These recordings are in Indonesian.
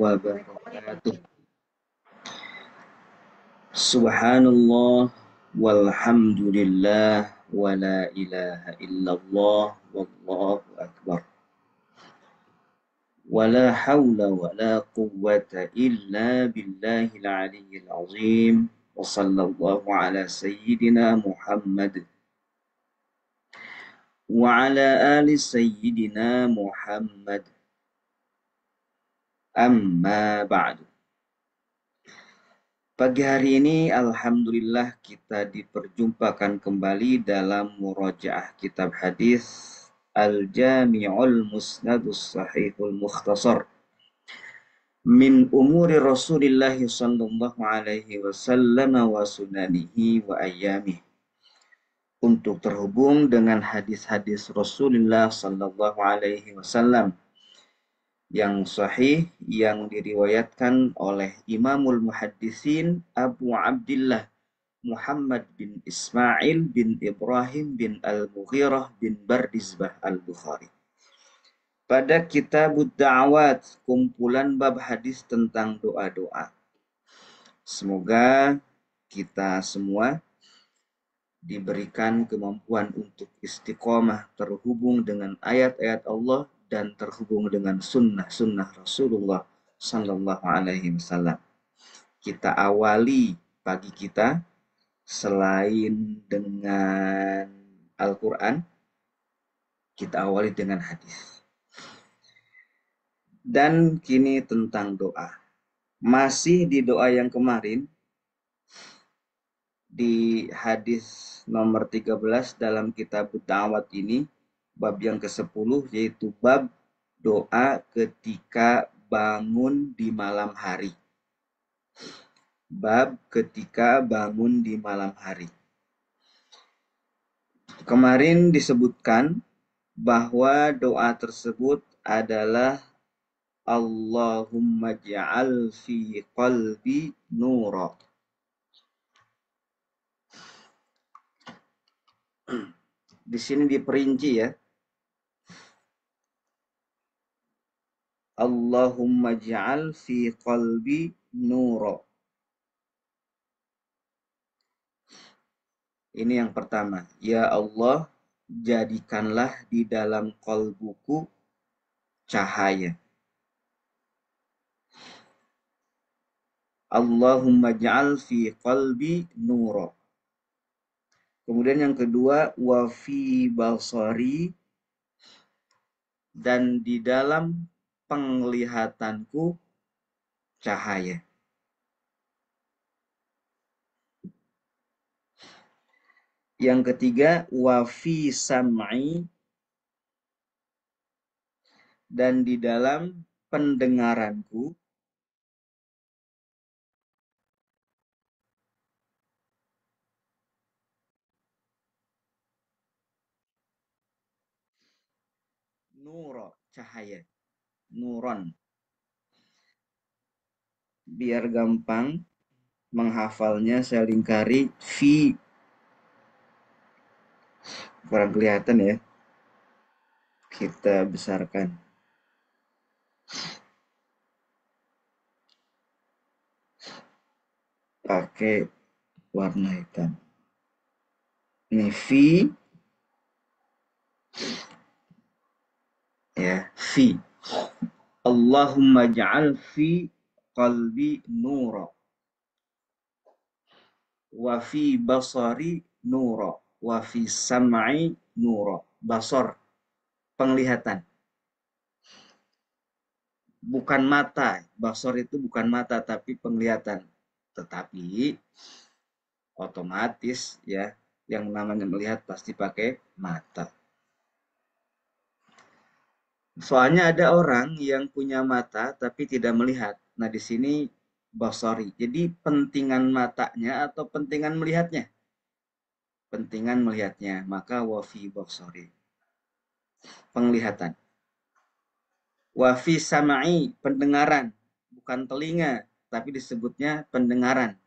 وبركاته سبحان الله والحمد لله ولا إله إلا الله والله أكبر ولا حول ولا قوة إلا بالله العلي العظيم وصلى الله على سيدنا محمد وعلى آل سيدنا محمد Amma ba'du. Pagi hari ini alhamdulillah kita diperjumpakan kembali dalam murojaah kitab hadis Al-Jami'ul Musnadus Sahihul Mukhtasar min umuri Rasulillah sallallahu alaihi wasallam wa sunanihi wa ayyamih untuk terhubung dengan hadis-hadis Rasulullah sallallahu alaihi wasallam yang sahih yang diriwayatkan oleh Imamul Muhaddisin Abu Abdullah Muhammad bin Ismail bin Ibrahim bin Al-Mughirah bin Bardizbah Al-Bukhari. Pada kitab Da'wat, kumpulan bab hadis tentang doa-doa. Semoga kita semua diberikan kemampuan untuk istiqomah terhubung dengan ayat-ayat Allah dan terhubung dengan sunnah-sunnah Rasulullah Sallallahu Alaihi Wasallam. Kita awali pagi kita selain dengan Al-Quran, kita awali dengan hadis. Dan kini tentang doa. Masih di doa yang kemarin, di hadis nomor 13 dalam kitab Dawat ini, bab yang ke-10 yaitu bab doa ketika bangun di malam hari. Bab ketika bangun di malam hari. Kemarin disebutkan bahwa doa tersebut adalah Allahumma ja'al fi qalbi nura. Di sini diperinci ya, Allahumma ja'al fi qalbi nuro. Ini yang pertama. Ya Allah, jadikanlah di dalam kolbuku cahaya. Allahumma ja'al fi qalbi nuro. Kemudian yang kedua, wa fi basari dan di dalam penglihatanku cahaya. Yang ketiga, wafi sam'i dan di dalam pendengaranku nuro cahaya nuron. Biar gampang menghafalnya saya lingkari v. kurang kelihatan ya. Kita besarkan. Pakai warna hitam. Ini v. ya, v. Allahumma ja'al fi qalbi nura wa fi basari nura wa fi sam'i nura basar penglihatan bukan mata basar itu bukan mata tapi penglihatan tetapi otomatis ya yang namanya melihat pasti pakai mata Soalnya ada orang yang punya mata tapi tidak melihat. Nah, di sini basari. Jadi pentingan matanya atau pentingan melihatnya? Pentingan melihatnya, maka wafi basari. Penglihatan. Wafi samai, pendengaran, bukan telinga, tapi disebutnya pendengaran.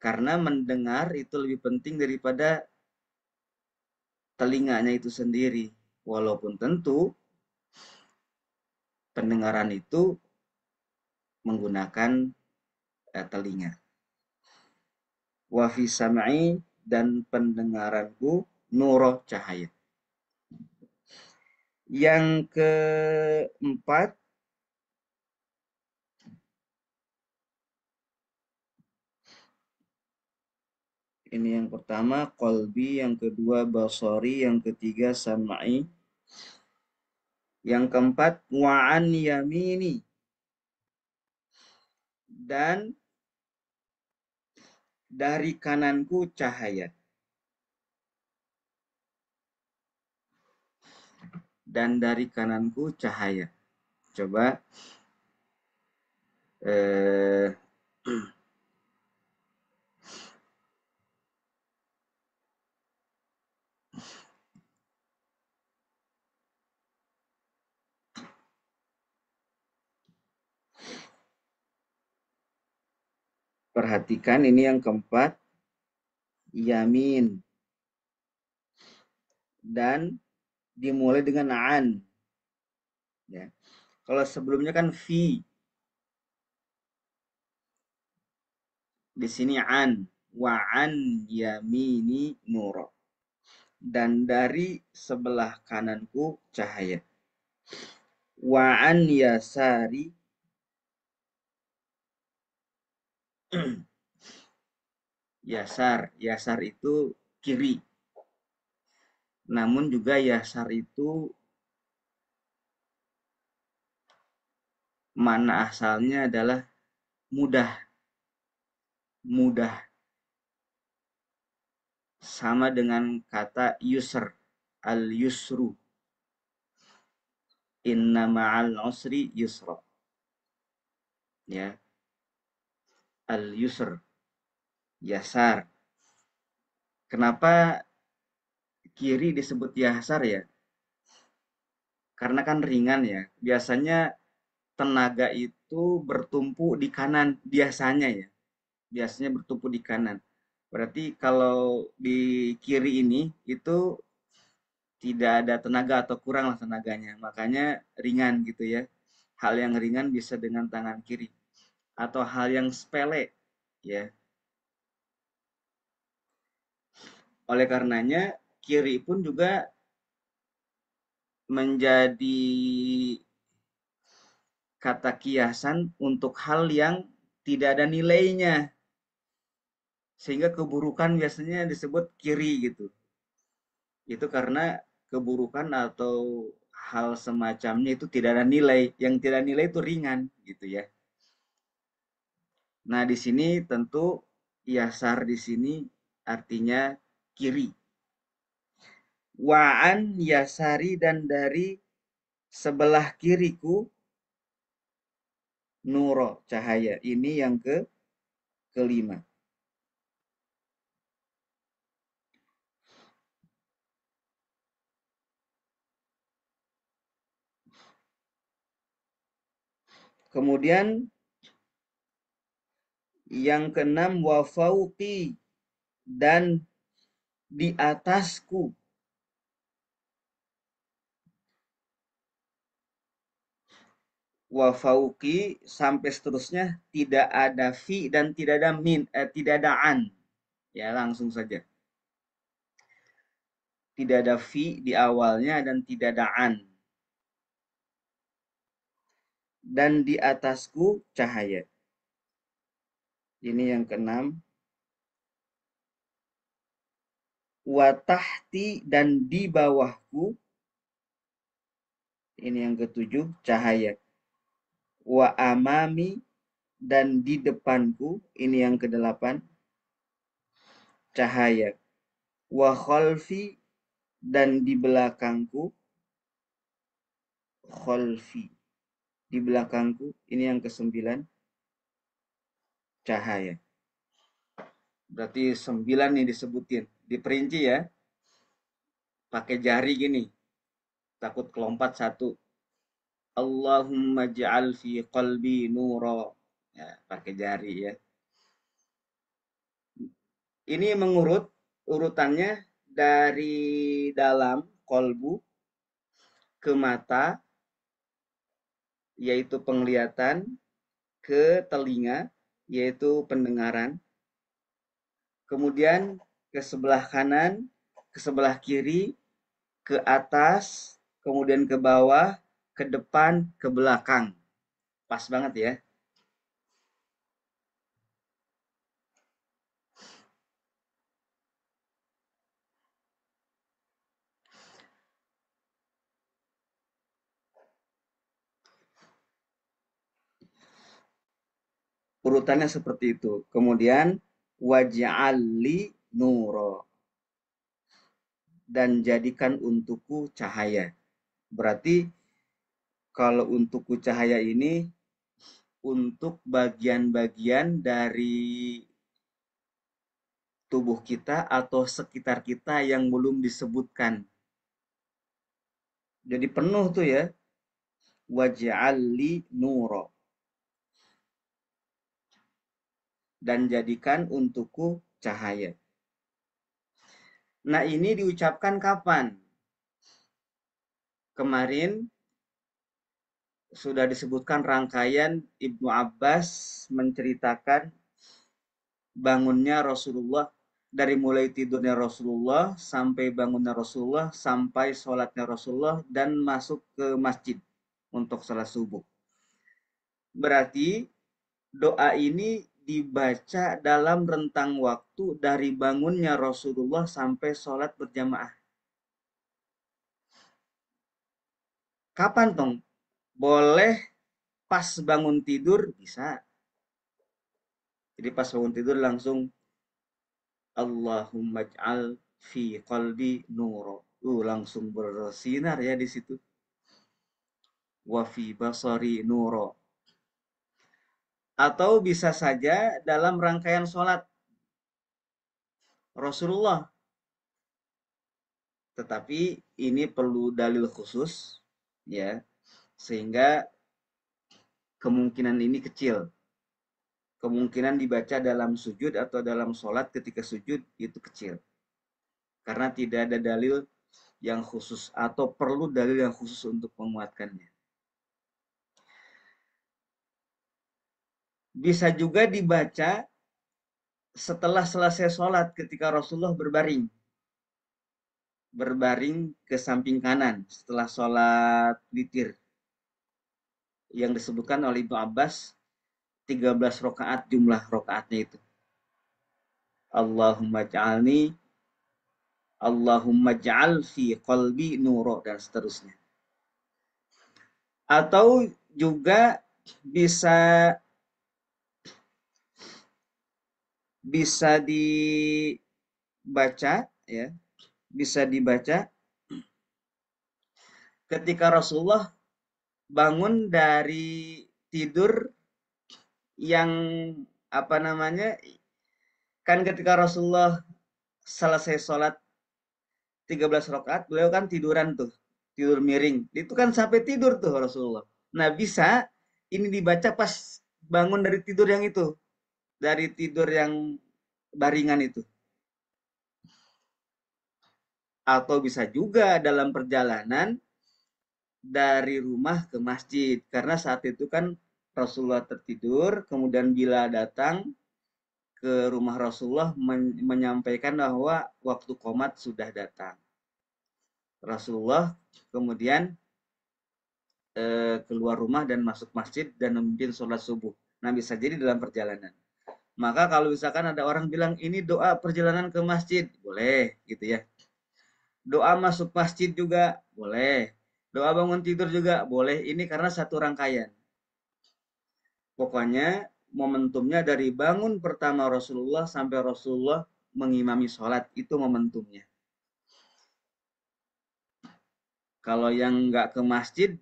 Karena mendengar itu lebih penting daripada telinganya itu sendiri Walaupun tentu pendengaran itu menggunakan eh, telinga. Wafi sama'i dan pendengaranku nuroh cahaya. Yang keempat, Ini yang pertama kolbi, yang kedua basori, yang ketiga samai. Yang keempat wa'an yamini. Dan dari kananku cahaya. Dan dari kananku cahaya. Coba eh Perhatikan ini yang keempat, yamin. Dan dimulai dengan an. Ya. Kalau sebelumnya kan fi. Di sini an. Wa an yamini murad dan dari sebelah kananku cahaya. Wa an yasari yasar, yasar itu kiri. Namun juga yasar itu mana asalnya adalah mudah. Mudah sama dengan kata user al-yusru inna ma'al usri yusra ya al-yusr yasar kenapa kiri disebut yasar ya karena kan ringan ya biasanya tenaga itu bertumpu di kanan biasanya ya biasanya bertumpu di kanan Berarti kalau di kiri ini itu tidak ada tenaga atau kuranglah tenaganya. Makanya ringan gitu ya. Hal yang ringan bisa dengan tangan kiri. Atau hal yang sepele ya. Oleh karenanya kiri pun juga menjadi kata kiasan untuk hal yang tidak ada nilainya sehingga keburukan biasanya disebut kiri gitu itu karena keburukan atau hal semacamnya itu tidak ada nilai yang tidak nilai itu ringan gitu ya nah di sini tentu yasar di sini artinya kiri waan yasari dan dari sebelah kiriku nuro cahaya ini yang ke kelima Kemudian yang keenam wafauki dan di atasku. Wa sampai seterusnya tidak ada fi dan tidak ada min eh, tidak ada an. Ya, langsung saja. Tidak ada fi di awalnya dan tidak ada an dan di atasku cahaya. Ini yang keenam. Watahti dan di bawahku. Ini yang ketujuh, cahaya. Wa amami dan di depanku. Ini yang kedelapan, cahaya. Wa kholfi dan di belakangku. Kholfi di belakangku, ini yang kesembilan, cahaya. Berarti sembilan nih disebutin, diperinci ya. Pakai jari gini, takut kelompat satu. Allahumma ja'al fi qalbi nuro. Ya, pakai jari ya. Ini mengurut urutannya dari dalam kolbu ke mata yaitu penglihatan, ke telinga, yaitu pendengaran, kemudian ke sebelah kanan, ke sebelah kiri, ke atas, kemudian ke bawah, ke depan, ke belakang. Pas banget ya. Urutannya seperti itu. Kemudian wajah Ali nuro dan jadikan untukku cahaya. Berarti kalau untukku cahaya ini untuk bagian-bagian dari tubuh kita atau sekitar kita yang belum disebutkan. Jadi penuh tuh ya. wajah Ali nuro. dan jadikan untukku cahaya. Nah ini diucapkan kapan? Kemarin sudah disebutkan rangkaian Ibnu Abbas menceritakan bangunnya Rasulullah dari mulai tidurnya Rasulullah sampai bangunnya Rasulullah sampai sholatnya Rasulullah dan masuk ke masjid untuk sholat subuh. Berarti doa ini dibaca dalam rentang waktu dari bangunnya Rasulullah sampai sholat berjamaah. Kapan, dong? Boleh pas bangun tidur? Bisa. Jadi pas bangun tidur langsung Allahumma ja'al fi qalbi nuro. Uh, langsung bersinar ya di situ. Wa fi basari nuro atau bisa saja dalam rangkaian sholat Rasulullah. Tetapi ini perlu dalil khusus, ya, sehingga kemungkinan ini kecil. Kemungkinan dibaca dalam sujud atau dalam sholat ketika sujud itu kecil. Karena tidak ada dalil yang khusus atau perlu dalil yang khusus untuk menguatkannya. bisa juga dibaca setelah selesai sholat ketika Rasulullah berbaring. Berbaring ke samping kanan setelah sholat witir. Yang disebutkan oleh Ibu Abbas 13 rokaat jumlah rokaatnya itu. Allahumma ja'alni Allahumma ja'al fi qalbi nuro dan seterusnya. Atau juga bisa bisa dibaca ya bisa dibaca ketika Rasulullah bangun dari tidur yang apa namanya kan ketika Rasulullah selesai sholat 13 rakaat beliau kan tiduran tuh tidur miring itu kan sampai tidur tuh Rasulullah nah bisa ini dibaca pas bangun dari tidur yang itu dari tidur yang baringan itu. Atau bisa juga dalam perjalanan dari rumah ke masjid. Karena saat itu kan Rasulullah tertidur, kemudian bila datang ke rumah Rasulullah menyampaikan bahwa waktu komat sudah datang. Rasulullah kemudian eh, keluar rumah dan masuk masjid dan memimpin sholat subuh. Nah bisa jadi dalam perjalanan. Maka kalau misalkan ada orang bilang ini doa perjalanan ke masjid, boleh gitu ya. Doa masuk masjid juga boleh. Doa bangun tidur juga boleh. Ini karena satu rangkaian. Pokoknya momentumnya dari bangun pertama Rasulullah sampai Rasulullah mengimami sholat itu momentumnya. Kalau yang nggak ke masjid,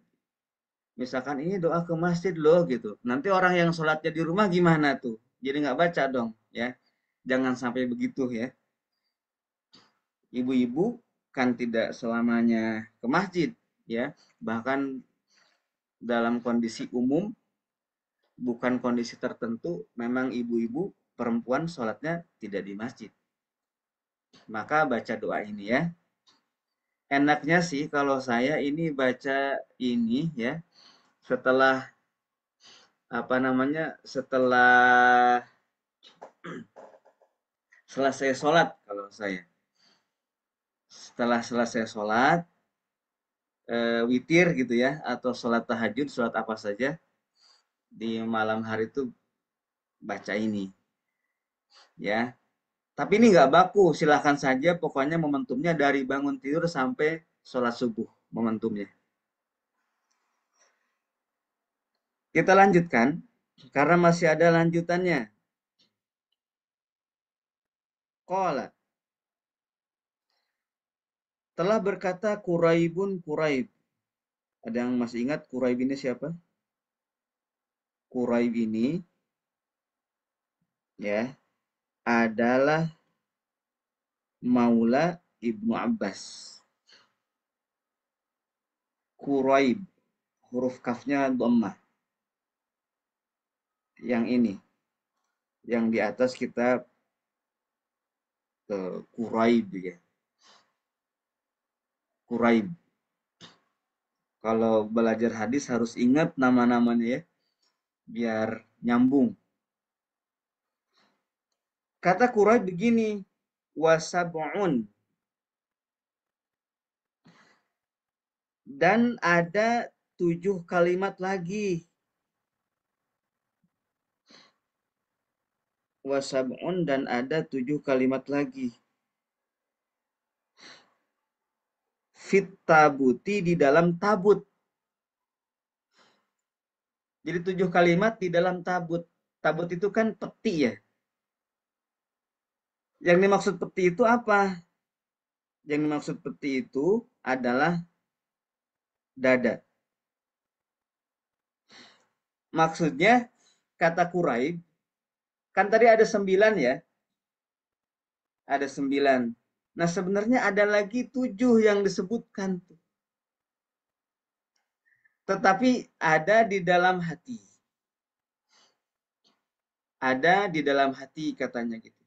misalkan ini doa ke masjid loh gitu. Nanti orang yang sholatnya di rumah gimana tuh? jadi nggak baca dong ya jangan sampai begitu ya ibu-ibu kan tidak selamanya ke masjid ya bahkan dalam kondisi umum bukan kondisi tertentu memang ibu-ibu perempuan sholatnya tidak di masjid maka baca doa ini ya enaknya sih kalau saya ini baca ini ya setelah apa namanya setelah selesai sholat kalau saya setelah selesai sholat e, witir gitu ya atau sholat tahajud sholat apa saja di malam hari itu baca ini ya tapi ini nggak baku silahkan saja pokoknya momentumnya dari bangun tidur sampai sholat subuh momentumnya Kita lanjutkan karena masih ada lanjutannya. Kola telah berkata Quraibun Quraib. Ada yang masih ingat Quraib ini siapa? Quraib ini ya adalah Maula Ibnu Abbas. Quraib huruf kafnya dhammah yang ini. Yang di atas kita ke eh, Kuraib ya. Kuraib. Kalau belajar hadis harus ingat nama-namanya ya. Biar nyambung. Kata Quraib begini, wasab'un. Dan ada tujuh kalimat lagi wasab'un dan ada tujuh kalimat lagi. Fit tabuti di dalam tabut. Jadi tujuh kalimat di dalam tabut. Tabut itu kan peti ya. Yang dimaksud peti itu apa? Yang dimaksud peti itu adalah dada. Maksudnya kata Quraib Kan tadi ada sembilan ya. Ada sembilan. Nah sebenarnya ada lagi tujuh yang disebutkan. Tetapi ada di dalam hati. Ada di dalam hati katanya gitu.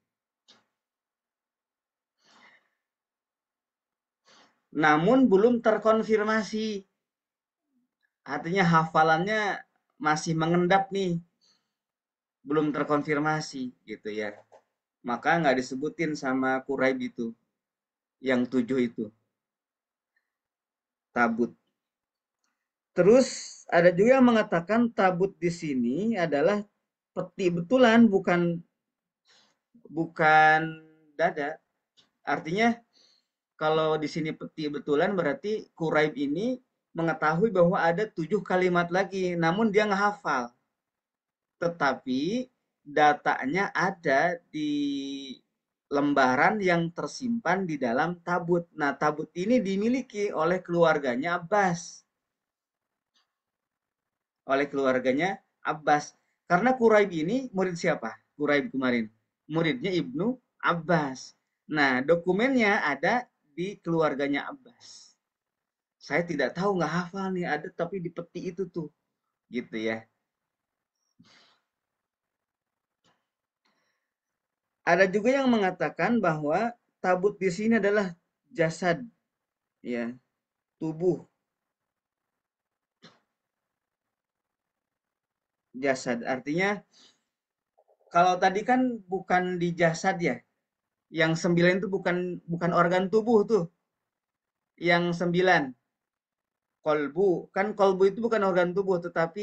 Namun belum terkonfirmasi. Artinya hafalannya masih mengendap nih belum terkonfirmasi gitu ya maka nggak disebutin sama kurai itu yang tujuh itu tabut terus ada juga yang mengatakan tabut di sini adalah peti betulan bukan bukan dada artinya kalau di sini peti betulan berarti Quraib ini mengetahui bahwa ada tujuh kalimat lagi namun dia nggak hafal tetapi datanya ada di lembaran yang tersimpan di dalam tabut. Nah, tabut ini dimiliki oleh keluarganya Abbas. Oleh keluarganya Abbas. Karena Quraib ini murid siapa? Quraib kemarin. Muridnya Ibnu Abbas. Nah, dokumennya ada di keluarganya Abbas. Saya tidak tahu, nggak hafal nih ada tapi di peti itu tuh. Gitu ya. Ada juga yang mengatakan bahwa tabut di sini adalah jasad, ya, tubuh. Jasad artinya kalau tadi kan bukan di jasad ya. Yang sembilan itu bukan bukan organ tubuh tuh. Yang sembilan kolbu kan kolbu itu bukan organ tubuh tetapi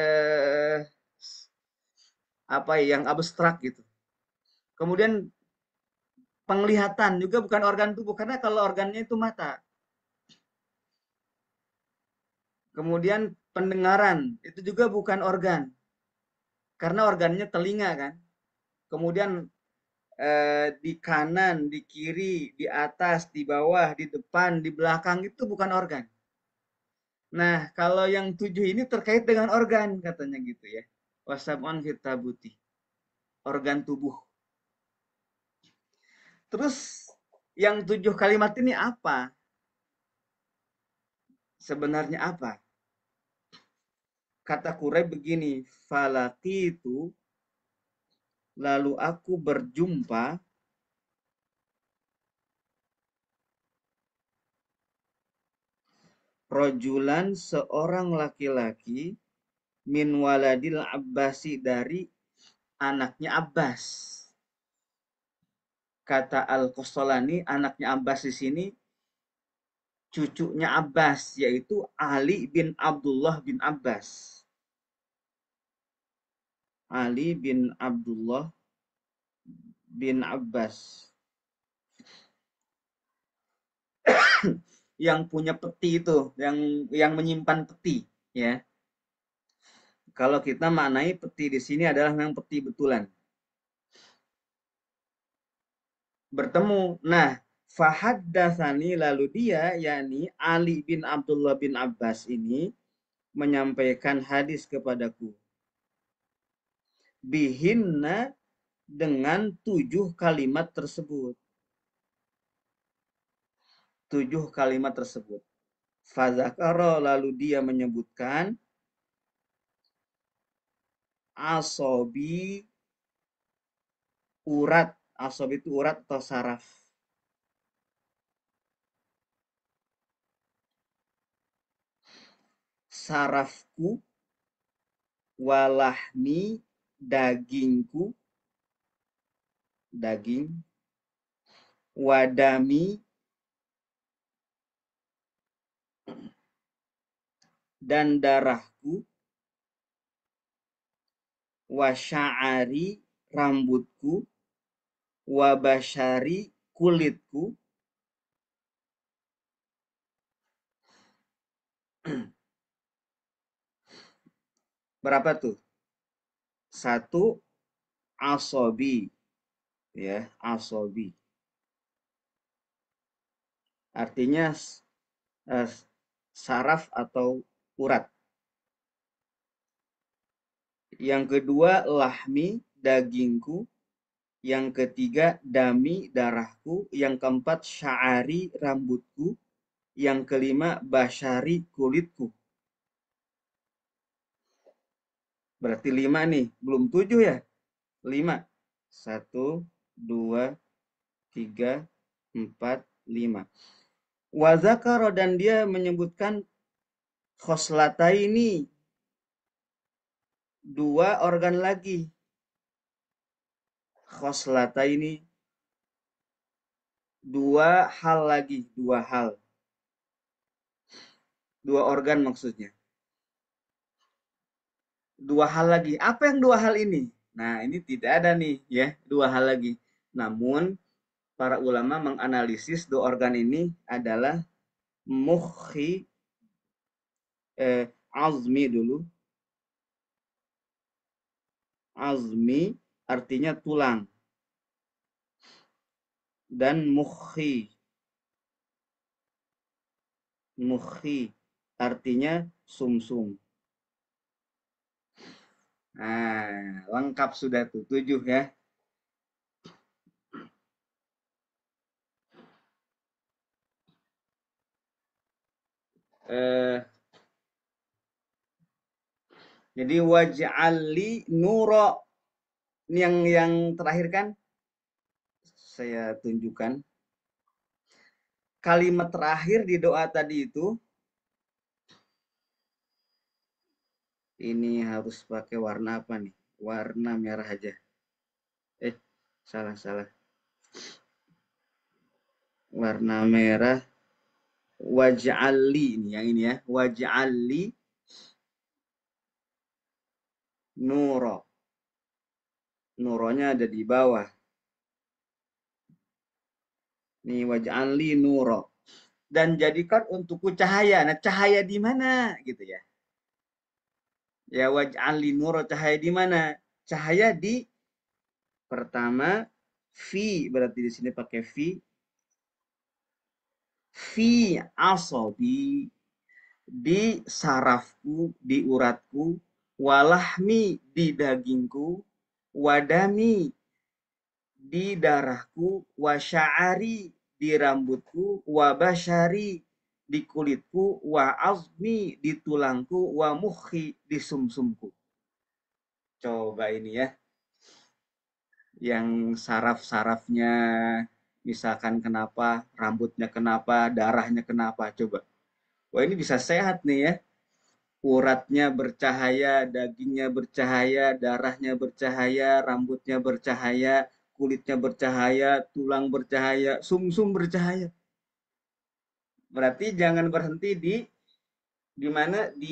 eh, apa ya, yang abstrak gitu Kemudian penglihatan juga bukan organ tubuh karena kalau organnya itu mata. Kemudian pendengaran itu juga bukan organ karena organnya telinga kan. Kemudian eh, di kanan, di kiri, di atas, di bawah, di depan, di belakang itu bukan organ. Nah kalau yang tujuh ini terkait dengan organ katanya gitu ya. Wasabon fitabuti organ tubuh Terus yang tujuh kalimat ini apa? Sebenarnya apa? Kata Kurai begini, falaki itu lalu aku berjumpa rojulan seorang laki-laki min waladil abbasi dari anaknya Abbas kata al kostolani anaknya Abbas di sini, cucunya Abbas, yaitu Ali bin Abdullah bin Abbas. Ali bin Abdullah bin Abbas. yang punya peti itu, yang yang menyimpan peti, ya. Kalau kita maknai peti di sini adalah memang peti betulan bertemu. Nah, Fahad Dasani lalu dia yakni Ali bin Abdullah bin Abbas ini menyampaikan hadis kepadaku. Bihinna dengan tujuh kalimat tersebut. Tujuh kalimat tersebut. Fazakara lalu dia menyebutkan asobi urat Asob itu urat atau saraf. Sarafku, walahmi, dagingku, daging, wadami, dan darahku, wasyari rambutku, wabashari kulitku berapa tuh? Satu asobi, ya asobi. Artinya eh, saraf atau urat. Yang kedua lahmi dagingku yang ketiga dami darahku, yang keempat syari rambutku, yang kelima basyari kulitku. Berarti lima nih, belum tujuh ya? Lima. Satu, dua, tiga, empat, lima. Wazakaro dan dia menyebutkan khoslata ini dua organ lagi khoslata ini dua hal lagi, dua hal. Dua organ maksudnya. Dua hal lagi. Apa yang dua hal ini? Nah, ini tidak ada nih ya, dua hal lagi. Namun para ulama menganalisis dua organ ini adalah mukhi eh, azmi dulu azmi artinya tulang. Dan mukhi. Mukhi artinya sumsum. -sum. Nah, lengkap sudah tuh, tujuh ya. Eh, jadi waj'alli nuro ini yang yang terakhir kan saya tunjukkan kalimat terakhir di doa tadi itu ini harus pakai warna apa nih warna merah aja eh salah salah warna merah wajah Ali ini yang ini ya wajah Ali nuro nuronya ada di bawah. Nih waj'alli nuro. Dan jadikan untukku cahaya. Nah, cahaya di mana gitu ya. Ya waj'alli nuro cahaya di mana? Cahaya di pertama fi berarti di sini pakai fi fi asobi di sarafku, di uratku, walahmi di dagingku, wadami di darahku, wasyari di rambutku, wabashari di kulitku, wa azmi di tulangku, wa mukhi di sumsumku. Coba ini ya. Yang saraf-sarafnya misalkan kenapa, rambutnya kenapa, darahnya kenapa, coba. Wah ini bisa sehat nih ya uratnya bercahaya, dagingnya bercahaya, darahnya bercahaya, rambutnya bercahaya, kulitnya bercahaya, tulang bercahaya, sumsum -sum bercahaya. Berarti jangan berhenti di di mana di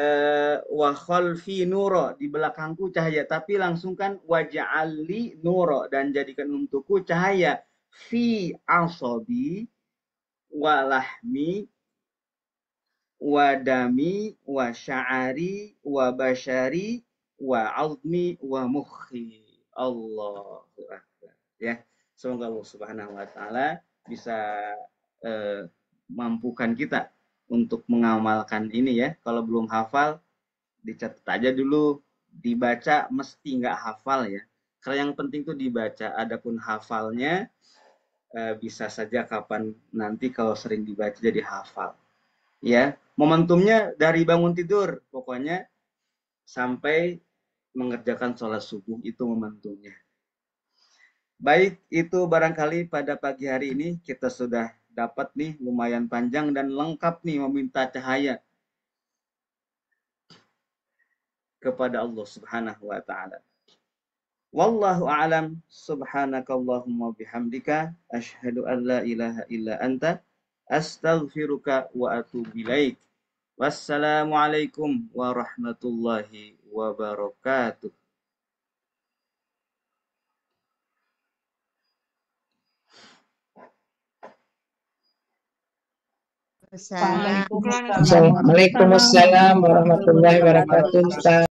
eh, wahol fi nuro di belakangku cahaya, tapi langsungkan wajali nuro dan jadikan untukku cahaya fi asobi walahmi wadami, dami wa sya'ari wa bashari wa azmi wa mukhi. Allahu akbar. Ya. Semoga Allah Subhanahu wa taala bisa eh, mampukan kita untuk mengamalkan ini ya. Kalau belum hafal dicatat aja dulu, dibaca mesti nggak hafal ya. Karena yang penting tuh dibaca. Adapun hafalnya eh, bisa saja kapan nanti kalau sering dibaca jadi hafal ya momentumnya dari bangun tidur pokoknya sampai mengerjakan sholat subuh itu momentumnya baik itu barangkali pada pagi hari ini kita sudah dapat nih lumayan panjang dan lengkap nih meminta cahaya kepada Allah Subhanahu wa taala. Wallahu a'lam subhanakallahumma bihamdika asyhadu an la ilaha illa anta astaghfiruka wa atubu ilaik. Wassalamualaikum warahmatullahi wabarakatuh. Assalamualaikum warahmatullahi wabarakatuh.